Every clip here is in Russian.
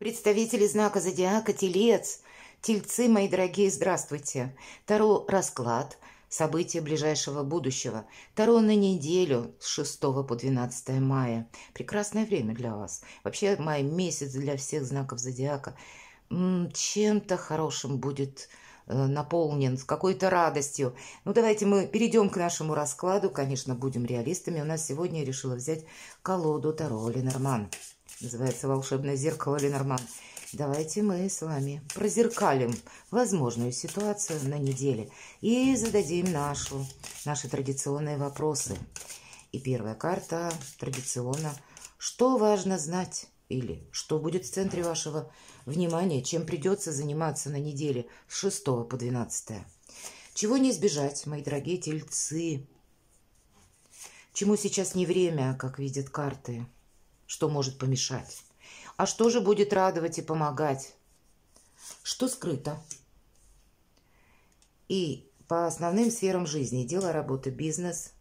Представители знака зодиака Телец. Тельцы, мои дорогие, здравствуйте. Таро расклад. События ближайшего будущего. Таро на неделю с 6 по 12 мая. Прекрасное время для вас. Вообще май месяц для всех знаков зодиака. Чем-то хорошим будет э, наполнен, с какой-то радостью. Ну, давайте мы перейдем к нашему раскладу. Конечно, будем реалистами. У нас сегодня я решила взять колоду Таро Ленорман. Норман. Называется «Волшебное зеркало Ленорман». Давайте мы с вами прозеркалим возможную ситуацию на неделе и зададим нашу, наши традиционные вопросы. И первая карта традиционно «Что важно знать?» или «Что будет в центре вашего внимания?» Чем придется заниматься на неделе с 6 по 12? Чего не избежать, мои дорогие тельцы? Чему сейчас не время, как видят карты? что может помешать. А что же будет радовать и помогать? Что скрыто? И по основным сферам жизни – дело, работа, бизнес.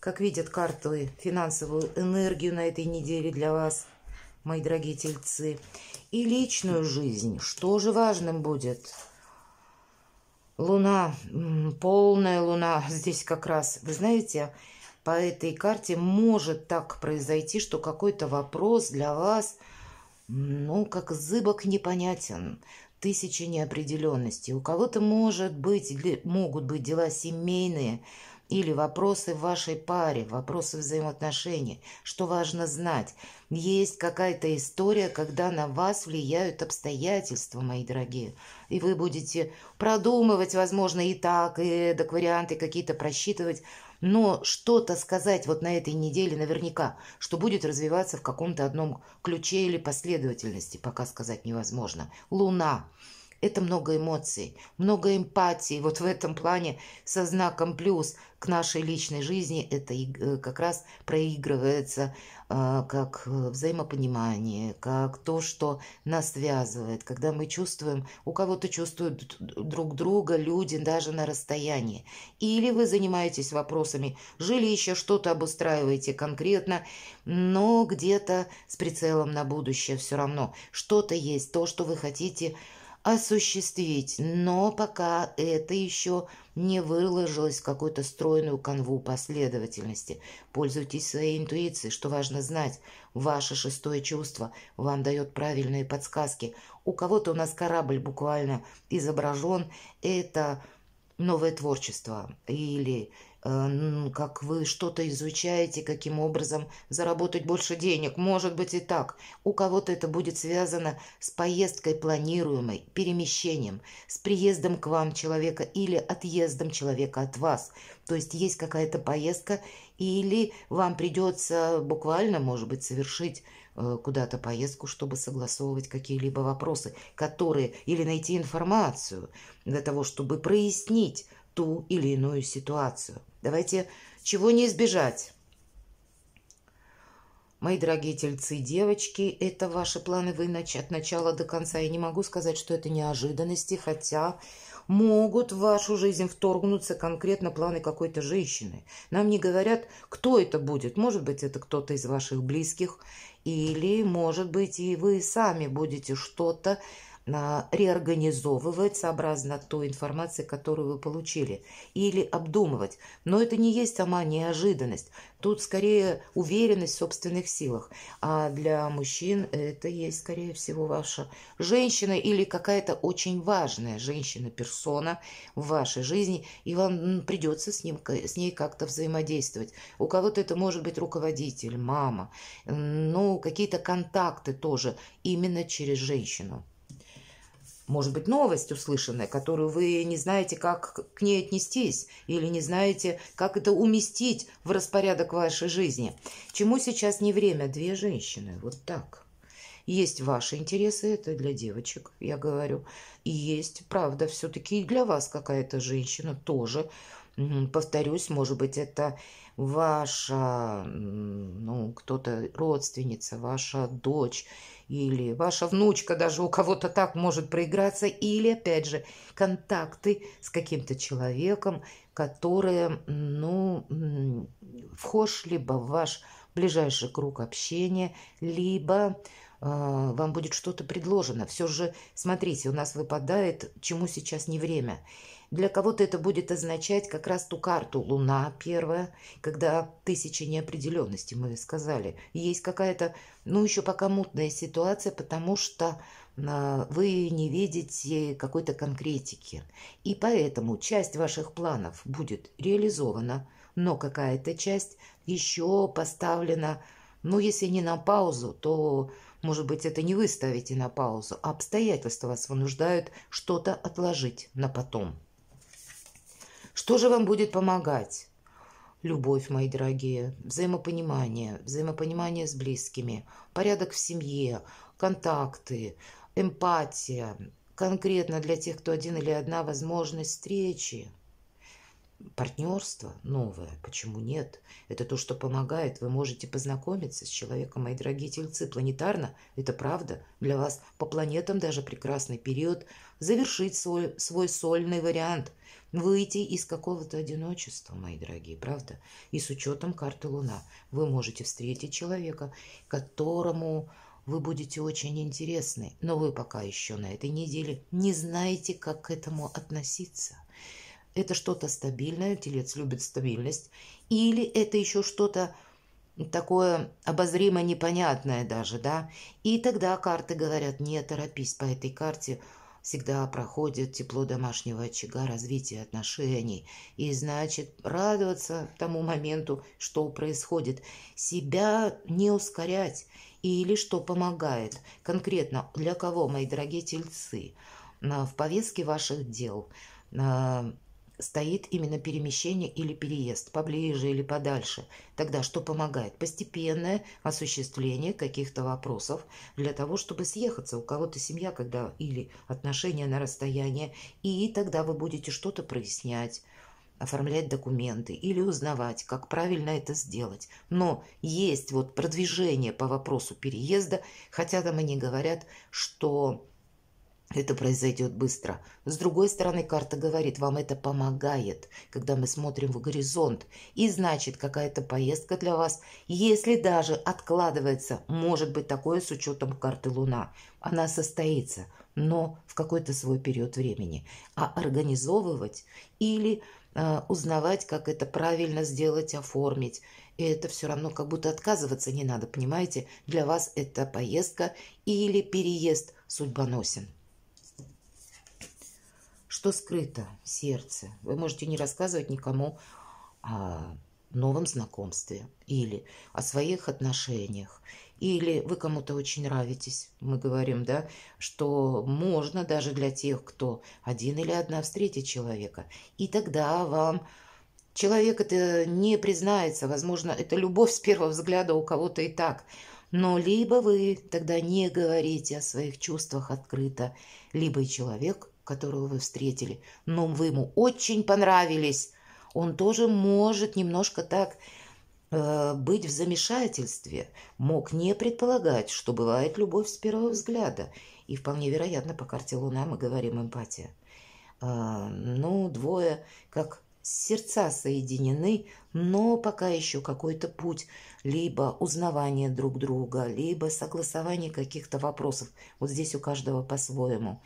Как видят карты, финансовую энергию на этой неделе для вас, мои дорогие тельцы. И личную жизнь. Что же важным будет? Луна, полная луна здесь как раз. Вы знаете, по этой карте может так произойти, что какой-то вопрос для вас, ну, как зыбок непонятен, тысячи неопределенностей. У кого-то может быть, могут быть дела семейные, или вопросы в вашей паре, вопросы взаимоотношений, что важно знать. Есть какая-то история, когда на вас влияют обстоятельства, мои дорогие, и вы будете продумывать, возможно, и так, и эдак варианты какие-то просчитывать, но что-то сказать вот на этой неделе наверняка, что будет развиваться в каком-то одном ключе или последовательности, пока сказать невозможно. Луна. Это много эмоций, много эмпатии. Вот в этом плане со знаком плюс к нашей личной жизни это э, как раз проигрывается э, как э, взаимопонимание, как то, что нас связывает, когда мы чувствуем, у кого-то чувствуют друг друга люди даже на расстоянии. Или вы занимаетесь вопросами жилища, что-то обустраиваете конкретно, но где-то с прицелом на будущее все равно. Что-то есть, то, что вы хотите осуществить, но пока это еще не выложилось в какую-то стройную канву последовательности. Пользуйтесь своей интуицией, что важно знать. Ваше шестое чувство вам дает правильные подсказки. У кого-то у нас корабль буквально изображен. Это новое творчество или Э, как вы что-то изучаете, каким образом заработать больше денег. Может быть и так. У кого-то это будет связано с поездкой планируемой, перемещением, с приездом к вам человека или отъездом человека от вас. То есть есть какая-то поездка, или вам придется буквально, может быть, совершить э, куда-то поездку, чтобы согласовывать какие-либо вопросы, которые, или найти информацию для того, чтобы прояснить ту или иную ситуацию. Давайте чего не избежать. Мои дорогие тельцы и девочки, это ваши плановые нач... от начала до конца. Я не могу сказать, что это неожиданности, хотя могут в вашу жизнь вторгнуться конкретно планы какой-то женщины. Нам не говорят, кто это будет. Может быть, это кто-то из ваших близких, или, может быть, и вы сами будете что-то реорганизовывать сообразно той информации, которую вы получили, или обдумывать. Но это не есть сама неожиданность. Тут скорее уверенность в собственных силах. А для мужчин это есть, скорее всего, ваша женщина или какая-то очень важная женщина-персона в вашей жизни, и вам придется с, ним, с ней как-то взаимодействовать. У кого-то это может быть руководитель, мама, ну, какие-то контакты тоже именно через женщину может быть, новость услышанная, которую вы не знаете, как к ней отнестись, или не знаете, как это уместить в распорядок вашей жизни. Чему сейчас не время? Две женщины, вот так. Есть ваши интересы, это для девочек, я говорю. И есть, правда, все-таки и для вас какая-то женщина тоже повторюсь, может быть, это ваша, ну, кто-то родственница, ваша дочь или ваша внучка даже у кого-то так может проиграться, или, опять же, контакты с каким-то человеком, который, ну, вхож либо в ваш ближайший круг общения, либо а, вам будет что-то предложено. Все же, смотрите, у нас выпадает, чему сейчас не время. Для кого-то это будет означать как раз ту карту Луна первая, когда тысячи неопределенности, мы сказали. Есть какая-то, ну, еще пока мутная ситуация, потому что а, вы не видите какой-то конкретики. И поэтому часть ваших планов будет реализована, но какая-то часть еще поставлена, ну, если не на паузу, то может быть, это не вы ставите на паузу, а обстоятельства вас вынуждают что-то отложить на потом. Что же вам будет помогать? Любовь, мои дорогие, взаимопонимание, взаимопонимание с близкими, порядок в семье, контакты, эмпатия, конкретно для тех, кто один или одна возможность встречи – партнерство новое, почему нет? Это то, что помогает. Вы можете познакомиться с человеком, мои дорогие тельцы, планетарно, это правда. Для вас по планетам даже прекрасный период. Завершить свой, свой сольный вариант. Выйти из какого-то одиночества, мои дорогие, правда? И с учетом карты Луна вы можете встретить человека, которому вы будете очень интересны, но вы пока еще на этой неделе не знаете, как к этому относиться это что-то стабильное, телец любит стабильность, или это еще что-то такое обозримо непонятное даже, да, и тогда карты говорят, не торопись, по этой карте всегда проходит тепло домашнего очага, развитие отношений, и значит радоваться тому моменту, что происходит, себя не ускорять, или что помогает конкретно для кого, мои дорогие тельцы, а, в повестке ваших дел а, – стоит именно перемещение или переезд, поближе или подальше. Тогда что помогает? Постепенное осуществление каких-то вопросов для того, чтобы съехаться. У кого-то семья когда или отношения на расстоянии, и тогда вы будете что-то прояснять оформлять документы или узнавать, как правильно это сделать. Но есть вот продвижение по вопросу переезда, хотя там они говорят, что это произойдет быстро. С другой стороны, карта говорит, вам это помогает, когда мы смотрим в горизонт. И значит, какая-то поездка для вас, если даже откладывается, может быть такое с учетом карты Луна. Она состоится, но в какой-то свой период времени. А организовывать или э, узнавать, как это правильно сделать, оформить, и это все равно как будто отказываться не надо, понимаете? Для вас это поездка или переезд судьбоносен что скрыто в сердце. Вы можете не рассказывать никому о новом знакомстве или о своих отношениях, или вы кому-то очень нравитесь. Мы говорим, да, что можно даже для тех, кто один или одна встретит человека. И тогда вам человек это не признается. Возможно, это любовь с первого взгляда у кого-то и так. Но либо вы тогда не говорите о своих чувствах открыто, либо и человек которого вы встретили, но вы ему очень понравились, он тоже может немножко так э, быть в замешательстве, мог не предполагать, что бывает любовь с первого взгляда. И вполне вероятно, по карте Луна мы говорим эмпатия. Э, ну, двое как сердца соединены, но пока еще какой-то путь либо узнавание друг друга, либо согласование каких-то вопросов. Вот здесь у каждого по-своему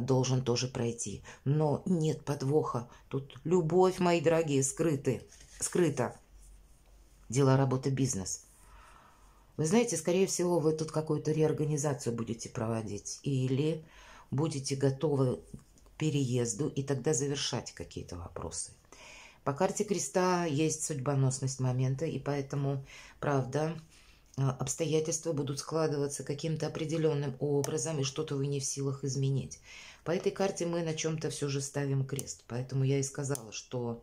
должен тоже пройти. Но нет подвоха. Тут любовь, мои дорогие, скрыты, скрыта. Дела работы бизнес. Вы знаете, скорее всего, вы тут какую-то реорганизацию будете проводить. Или будете готовы к переезду и тогда завершать какие-то вопросы. По карте креста есть судьбоносность момента, и поэтому, правда, а, обстоятельства будут складываться каким-то определенным образом, и что-то вы не в силах изменить. По этой карте мы на чем-то все же ставим крест. Поэтому я и сказала, что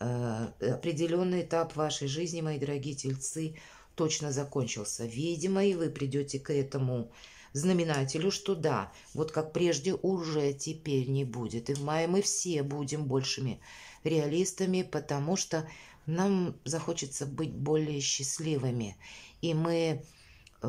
э, определенный этап вашей жизни, мои дорогие тельцы, точно закончился. Видимо, и вы придете к этому знаменателю, что да, вот как прежде уже теперь не будет. И в мае мы все будем большими реалистами, потому что нам захочется быть более счастливыми. И мы э,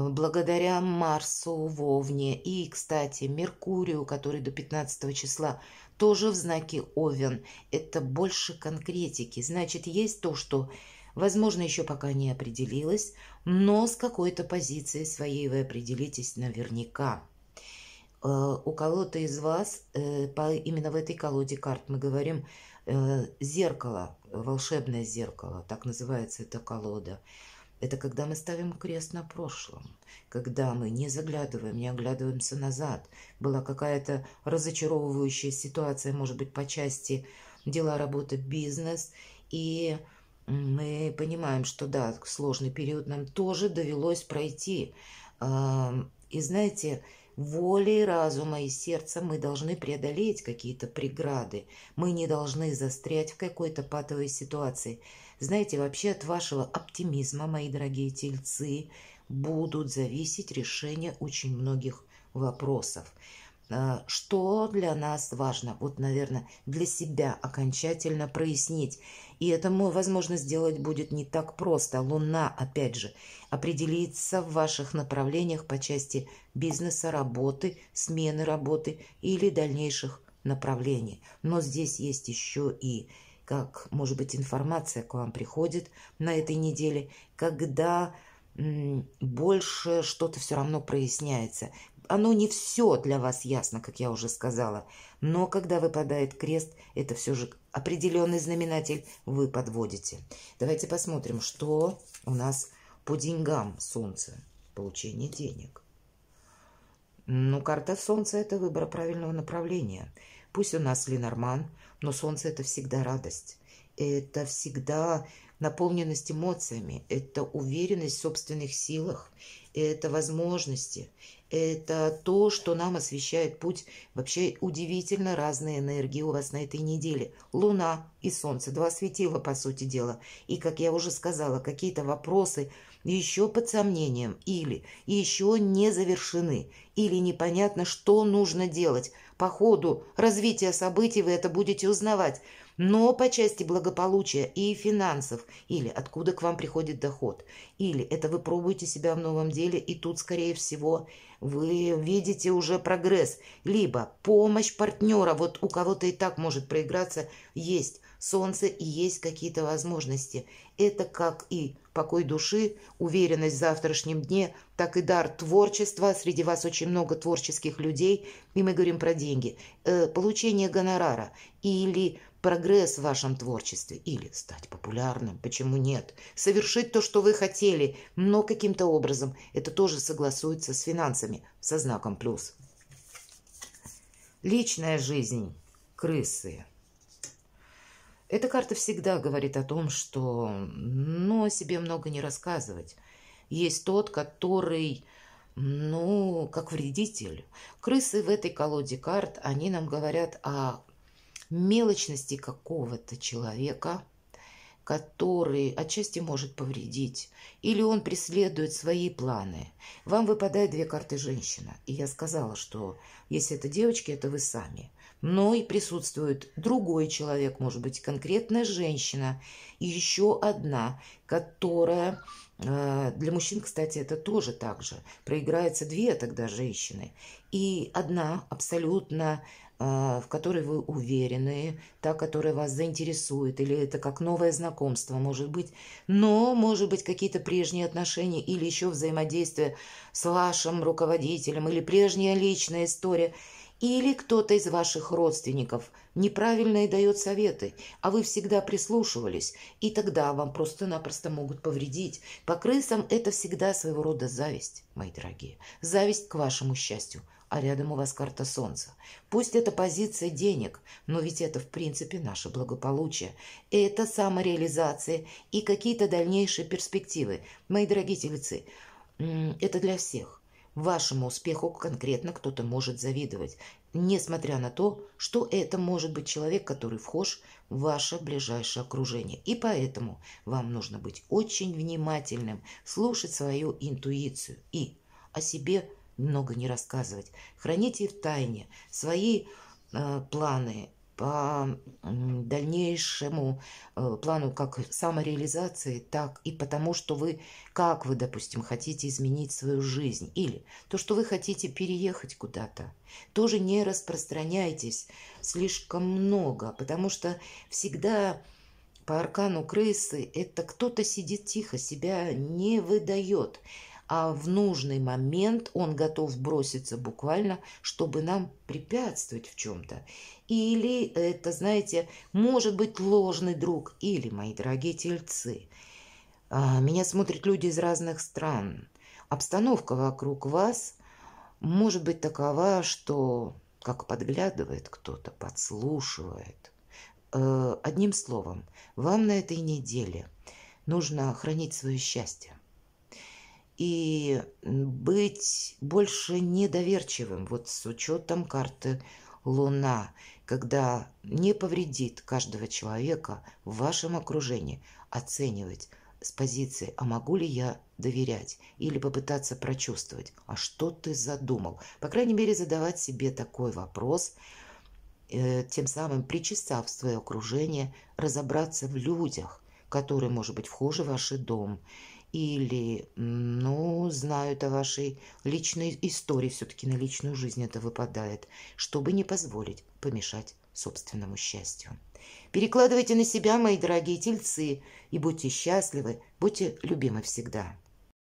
благодаря Марсу, Вовне и, кстати, Меркурию, который до 15 числа тоже в знаке Овен, это больше конкретики. Значит, есть то, что, возможно, еще пока не определилось, но с какой-то позиции своей вы определитесь наверняка. Э, у кого-то из вас, э, именно в этой колоде карт мы говорим Э, зеркало, волшебное зеркало, так называется эта колода. Это когда мы ставим крест на прошлом, когда мы не заглядываем, не оглядываемся назад. Была какая-то разочаровывающая ситуация, может быть, по части дела работы, бизнес, и мы понимаем, что да, сложный период нам тоже довелось пройти. Эм, и знаете, волей разума и сердца мы должны преодолеть какие-то преграды. Мы не должны застрять в какой-то патовой ситуации. Знаете, вообще от вашего оптимизма, мои дорогие тельцы, будут зависеть решения очень многих вопросов. Э, что для нас важно, вот, наверное, для себя окончательно прояснить. И это, возможно, сделать будет не так просто. Луна, опять же, определится в ваших направлениях по части бизнеса, работы, смены работы или дальнейших направлений. Но здесь есть еще и как, может быть, информация к вам приходит на этой неделе, когда больше что-то все равно проясняется. Оно не все для вас ясно, как я уже сказала, но когда выпадает крест, это все же определенный знаменатель вы подводите. Давайте посмотрим, что у нас по деньгам солнце, получение денег. Ну, карта солнца – это выбор правильного направления. Пусть у нас Ленорман, но солнце – это всегда радость. Это всегда наполненность эмоциями, это уверенность в собственных силах, это возможности, это то, что нам освещает путь. Вообще удивительно разные энергии у вас на этой неделе. Луна и Солнце, два светила, по сути дела. И, как я уже сказала, какие-то вопросы еще под сомнением или еще не завершены, или непонятно, что нужно делать. По ходу развития событий вы это будете узнавать но по части благополучия и финансов, или откуда к вам приходит доход, или это вы пробуете себя в новом деле, и тут, скорее всего, вы видите уже прогресс, либо помощь партнера, вот у кого-то и так может проиграться, есть солнце и есть какие-то возможности. Это как и покой души, уверенность в завтрашнем дне, так и дар творчества. Среди вас очень много творческих людей, и мы говорим про деньги. Э, получение гонорара или прогресс в вашем творчестве или стать популярным, почему нет, совершить то, что вы хотели, но каким-то образом это тоже согласуется с финансами со знаком плюс. Личная жизнь крысы. Эта карта всегда говорит о том, что ну, о себе много не рассказывать. Есть тот, который ну, как вредитель. Крысы в этой колоде карт, они нам говорят о мелочности какого-то человека, который отчасти может повредить, или он преследует свои планы. Вам выпадают две карты женщина. И я сказала, что если это девочки, это вы сами. Но и присутствует другой человек, может быть, конкретная женщина, и еще одна, которая э, для мужчин, кстати, это тоже так же. Проиграется две тогда женщины. И одна абсолютно а, в которой вы уверены, та, которая вас заинтересует, или это как новое знакомство, может быть, но, может быть, какие-то прежние отношения или еще взаимодействие с вашим руководителем, или прежняя личная история, или кто-то из ваших родственников неправильно и дает советы, а вы всегда прислушивались, и тогда вам просто-напросто могут повредить. По крысам это всегда своего рода зависть, мои дорогие, зависть к вашему счастью, а рядом у вас карта солнца. Пусть это позиция денег, но ведь это, в принципе, наше благополучие. Это самореализация и какие-то дальнейшие перспективы. Мои дорогие тельцы, это для всех. Вашему успеху конкретно кто-то может завидовать, несмотря на то, что это может быть человек, который вхож в ваше ближайшее окружение. И поэтому вам нужно быть очень внимательным, слушать свою интуицию и о себе много не рассказывать. Храните в тайне свои э, планы по дальнейшему э, плану как самореализации, так и потому, что вы, как вы, допустим, хотите изменить свою жизнь, или то, что вы хотите переехать куда-то. Тоже не распространяйтесь слишком много, потому что всегда по аркану крысы это кто-то сидит тихо, себя не выдает а в нужный момент он готов броситься буквально, чтобы нам препятствовать в чем-то. Или это, знаете, может быть ложный друг, или, мои дорогие тельцы, а, меня смотрят люди из разных стран. Обстановка вокруг вас может быть такова, что как подглядывает кто-то, подслушивает. Э, одним словом, вам на этой неделе нужно хранить свое счастье и быть больше недоверчивым вот с учетом карты Луна, когда не повредит каждого человека в вашем окружении оценивать с позиции «а могу ли я доверять?» или попытаться прочувствовать «а что ты задумал?». По крайней мере, задавать себе такой вопрос, э, тем самым причесав свое окружение, разобраться в людях, которые, может быть, вхожи в ваш дом – или, ну, знают о вашей личной истории, все-таки на личную жизнь это выпадает, чтобы не позволить помешать собственному счастью. Перекладывайте на себя, мои дорогие тельцы, и будьте счастливы, будьте любимы всегда.